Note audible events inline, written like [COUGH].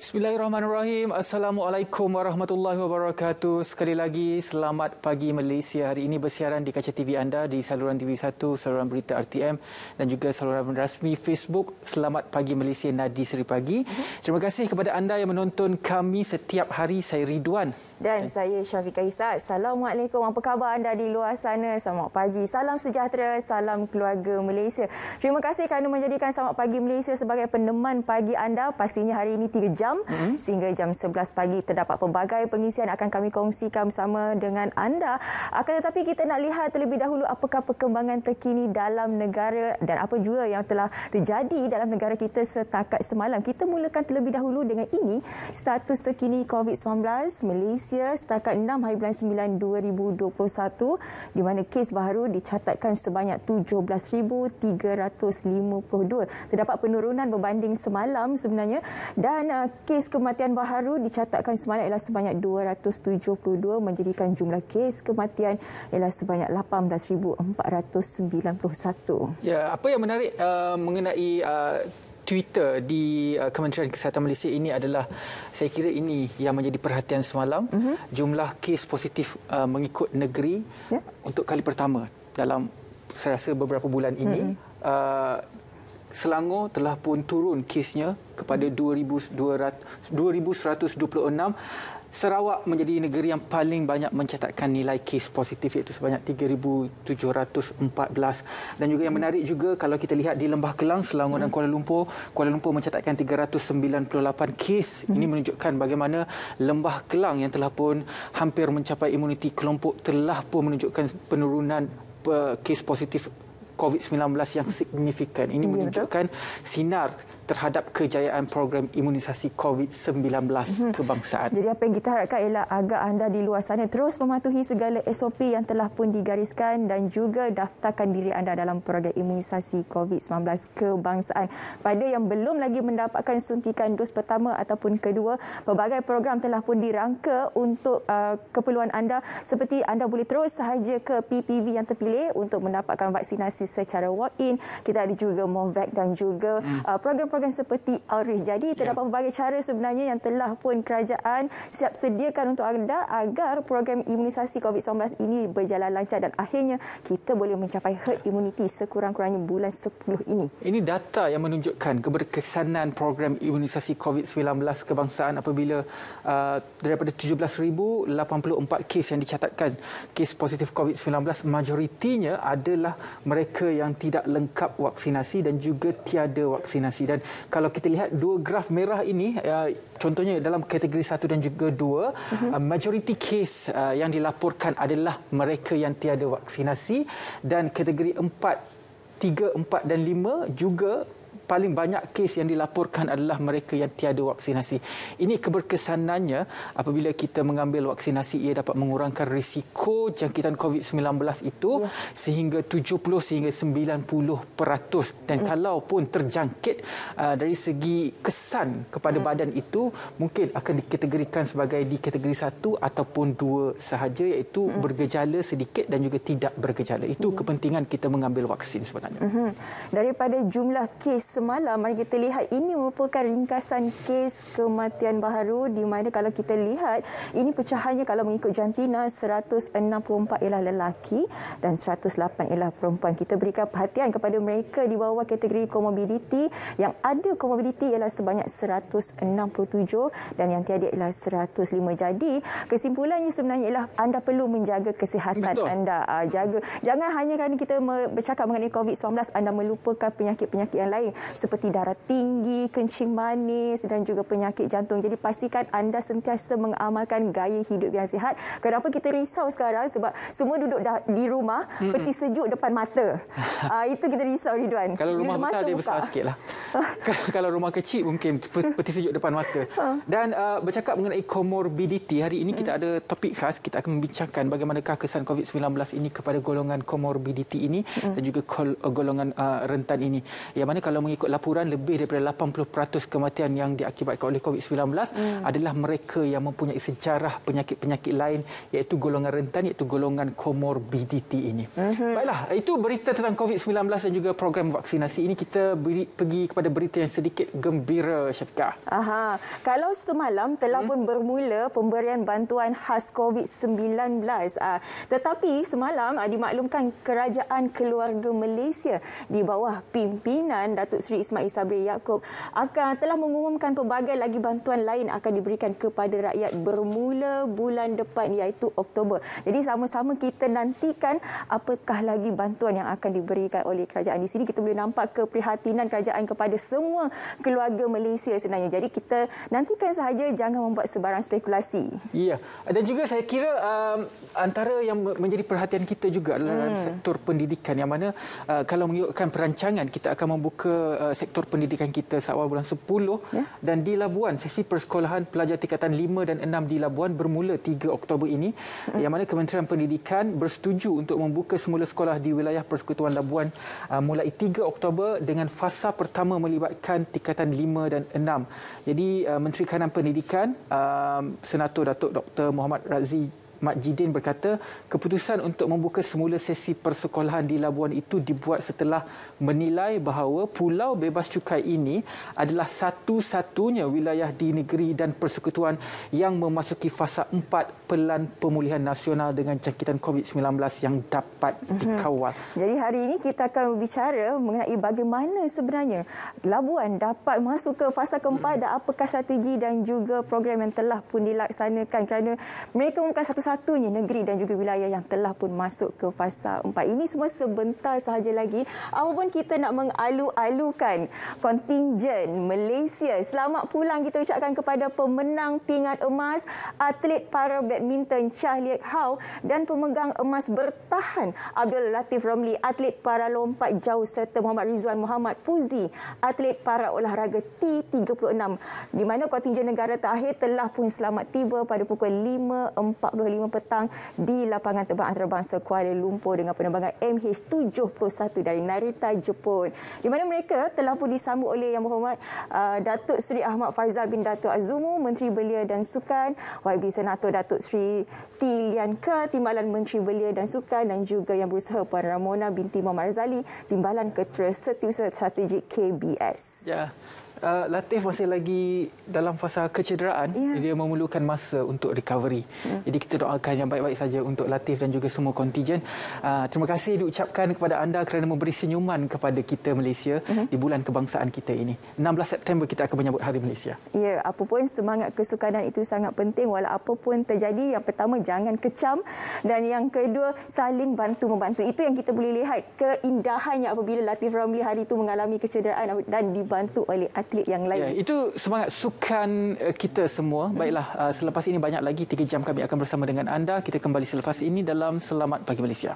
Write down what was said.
Bismillahirrahmanirrahim. Assalamualaikum warahmatullahi wabarakatuh. Sekali lagi, selamat pagi Malaysia. Hari ini bersiaran di kaca TV anda di saluran TV1, saluran berita RTM dan juga saluran rasmi Facebook. Selamat pagi Malaysia, Nadi Seri Pagi. Mhm. Terima kasih kepada anda yang menonton kami setiap hari. Saya Ridwan. Dan saya Syafiq Kaisat. Assalamualaikum. Apa khabar anda di luar sana? Selamat pagi. Salam sejahtera. Salam keluarga Malaysia. Terima kasih kerana menjadikan Selamat Pagi Malaysia sebagai peneman pagi anda. Pastinya hari ini 3 jam jam hmm. sehingga jam 11 pagi terdapat pelbagai pengisian akan kami kongsikan bersama dengan anda. Akan tetapi kita nak lihat terlebih dahulu apakah perkembangan terkini dalam negara dan apa juga yang telah terjadi dalam negara kita setakat semalam. Kita mulakan terlebih dahulu dengan ini status terkini COVID-19 Malaysia setakat 6 hari bulan 9 2021 di mana kes baru dicatatkan sebanyak 17352. Terdapat penurunan berbanding semalam sebenarnya dan uh, kes kematian baharu dicatatkan semalam ialah sebanyak 272 menjadikan jumlah kes kematian ialah sebanyak 18491. Ya, apa yang menarik uh, mengenai uh... Twitter di uh, Kementerian Kesihatan Malaysia ini adalah saya kira ini yang menjadi perhatian semalam mm-hmm. jumlah kes positif uh, mengikut negeri yeah. untuk kali pertama dalam saya rasa beberapa bulan ini mm-hmm. Selangor telah pun turun kesnya kepada 2,126. Sarawak menjadi negeri yang paling banyak mencatatkan nilai kes positif iaitu sebanyak 3,714. Dan juga yang menarik juga kalau kita lihat di Lembah Kelang, Selangor dan Kuala Lumpur, Kuala Lumpur mencatatkan 398 kes. Ini hmm. menunjukkan bagaimana Lembah Kelang yang telah pun hampir mencapai imuniti kelompok telah pun menunjukkan penurunan eh, kes positif COVID-19 yang signifikan. Ini ya, menunjukkan betul. sinar terhadap kejayaan program imunisasi COVID-19 mhm. kebangsaan. Jadi apa yang kita harapkan ialah agar anda di luar sana terus mematuhi segala SOP yang telah pun digariskan dan juga daftarkan diri anda dalam program imunisasi COVID-19 kebangsaan. Pada yang belum lagi mendapatkan suntikan dos pertama ataupun kedua, pelbagai program telah pun dirangka untuk uh, keperluan anda seperti anda boleh terus sahaja ke PPV yang terpilih untuk mendapatkan vaksinasi secara walk-in. Kita ada juga Movac dan juga hmm. uh, program-program seperti Outreach. Jadi terdapat ya. berbagai cara sebenarnya yang telah pun kerajaan siap sediakan untuk anda agar program imunisasi COVID-19 ini berjalan lancar dan akhirnya kita boleh mencapai herd immunity sekurang-kurangnya bulan 10 ini. Ini data yang menunjukkan keberkesanan program imunisasi COVID-19 kebangsaan apabila uh, daripada 17,084 kes yang dicatatkan kes positif COVID-19 majoritinya adalah mereka mereka yang tidak lengkap vaksinasi dan juga tiada vaksinasi. Dan kalau kita lihat dua graf merah ini, uh, contohnya dalam kategori satu dan juga dua uh-huh. Mhm. majoriti kes uh, yang dilaporkan adalah mereka yang tiada vaksinasi dan kategori empat tiga empat dan lima juga paling banyak kes yang dilaporkan adalah mereka yang tiada vaksinasi. Ini keberkesanannya apabila kita mengambil vaksinasi ia dapat mengurangkan risiko jangkitan COVID-19 itu ya. sehingga 70 sehingga 90% dan hmm. kalau pun terjangkit uh, dari segi kesan kepada hmm. badan itu mungkin akan dikategorikan sebagai di kategori 1 ataupun 2 sahaja iaitu hmm. bergejala sedikit dan juga tidak bergejala. Itu kepentingan kita mengambil vaksin sebenarnya. Daripada jumlah kes semalam mari kita lihat ini merupakan ringkasan kes kematian baru di mana kalau kita lihat ini pecahannya kalau mengikut jantina 164 ialah lelaki dan 108 ialah perempuan. Kita berikan perhatian kepada mereka di bawah kategori komorbiditi yang ada komorbiditi ialah sebanyak 167 dan yang tiada ialah 105. Jadi kesimpulannya sebenarnya ialah anda perlu menjaga kesihatan Betul. anda. Ah, jaga. Jangan hanya kerana kita bercakap mengenai COVID-19 anda melupakan penyakit-penyakit yang lain seperti darah tinggi, kencing manis dan juga penyakit jantung. Jadi pastikan anda sentiasa mengamalkan gaya hidup yang sihat. Kenapa kita risau sekarang? Sebab semua duduk dah di rumah, Mm-mm. peti sejuk depan mata. Uh, [LAUGHS] itu kita risau Ridwan. Kalau rumah, rumah besar dia besar sikitlah. [LAUGHS] Kalau rumah kecil mungkin peti sejuk depan mata. Ha. Dan uh, bercakap mengenai komorbiditi, hari ini kita mm. ada topik khas kita akan membincangkan bagaimanakah kesan COVID-19 ini kepada golongan komorbiditi ini mm. dan juga golongan uh, rentan ini. Yang mana kalau mengikut laporan lebih daripada 80% kematian yang diakibatkan oleh COVID-19 hmm. adalah mereka yang mempunyai sejarah penyakit-penyakit lain iaitu golongan rentan iaitu golongan komorbiditi ini. Hmm. Baiklah, itu berita tentang COVID-19 dan juga program vaksinasi ini. Kita beri, pergi kepada berita yang sedikit gembira, Syafiqah. Aha. Kalau semalam telah hmm. pun hmm. bermula pemberian bantuan khas COVID-19. Ah, tetapi semalam ah, dimaklumkan kerajaan keluarga Malaysia di bawah pimpinan Datuk Datuk Seri Ismail Sabri Yaakob akan telah mengumumkan pelbagai lagi bantuan lain akan diberikan kepada rakyat bermula bulan depan iaitu Oktober. Jadi sama-sama kita nantikan apakah lagi bantuan yang akan diberikan oleh kerajaan di sini. Kita boleh nampak keprihatinan kerajaan kepada semua keluarga Malaysia sebenarnya. Jadi kita nantikan sahaja jangan membuat sebarang spekulasi. Ya, dan juga saya kira um, antara yang menjadi perhatian kita juga adalah hmm. sektor pendidikan yang mana uh, kalau mengikutkan perancangan kita akan membuka Eh, sektor pendidikan kita seawal bulan 10 yeah. dan di Labuan sesi persekolahan pelajar tingkatan 5 dan 6 di Labuan bermula 3 Oktober ini mm. yang mana Kementerian Pendidikan bersetuju untuk membuka semula sekolah di wilayah Persekutuan Labuan uh, mulai 3 Oktober dengan fasa pertama melibatkan tingkatan 5 dan 6. Jadi uh, Menteri Kanan Pendidikan uh, Senator Datuk Dr. Muhammad Razi Mat Jidin berkata, keputusan untuk membuka semula sesi persekolahan di Labuan itu dibuat setelah menilai bahawa Pulau Bebas Cukai ini adalah satu-satunya wilayah di negeri dan persekutuan yang memasuki fasa 4 Pelan Pemulihan Nasional dengan jangkitan COVID-19 yang dapat mhm. dikawal. Jadi hari ini kita akan berbicara mengenai bagaimana sebenarnya Labuan dapat masuk ke fasa keempat dan apakah strategi dan juga program yang telah pun dilaksanakan kerana mereka bukan satu-satunya satu-satunya negeri dan juga wilayah yang telah pun masuk ke fasa 4. Ini semua sebentar sahaja lagi. Apa pun kita nak mengalu-alukan kontingen Malaysia. Selamat pulang kita ucapkan kepada pemenang pingat emas, atlet para badminton Chah Liek Hau dan pemegang emas bertahan Abdul Latif Romli, atlet para lompat jauh serta Muhammad Rizwan Muhammad Puzi, atlet para olahraga T36 di mana kontingen negara terakhir telah pun selamat tiba pada pukul 5.45 5 petang di lapangan terbang antarabangsa Kuala Lumpur dengan penerbangan MH71 dari Narita, Jepun. Di mana mereka telah pun disambut oleh Yang Berhormat uh, Datuk Seri Ahmad Faizal bin Datuk Azumu, Menteri Belia dan Sukan, YB Senator Datuk Seri T. Lianka, Timbalan Menteri Belia dan Sukan dan juga Yang Berusaha Puan Ramona binti Muhammad Razali, Timbalan Ketua Setiausaha Strategik KBS. Yeah uh, Latif masih lagi dalam fasa kecederaan yeah. dia memerlukan masa untuk recovery yeah. jadi kita doakan yang baik-baik saja untuk Latif dan juga semua kontijen uh, terima kasih diucapkan kepada anda kerana memberi senyuman kepada kita Malaysia mm-hmm. di bulan kebangsaan kita ini 16 September kita akan menyambut Hari Malaysia ya yeah, apapun semangat kesukanan itu sangat penting walau apapun terjadi yang pertama jangan kecam dan yang kedua saling bantu-membantu itu yang kita boleh lihat keindahannya apabila Latif Ramli hari itu mengalami kecederaan dan dibantu oleh Atif atlet yang lain. Ya, itu semangat sukan eh, kita semua. Hmm. Baiklah, ah, selepas ini banyak lagi 3 jam kami akan bersama dengan anda. Kita kembali selepas ini dalam Selamat Pagi Malaysia.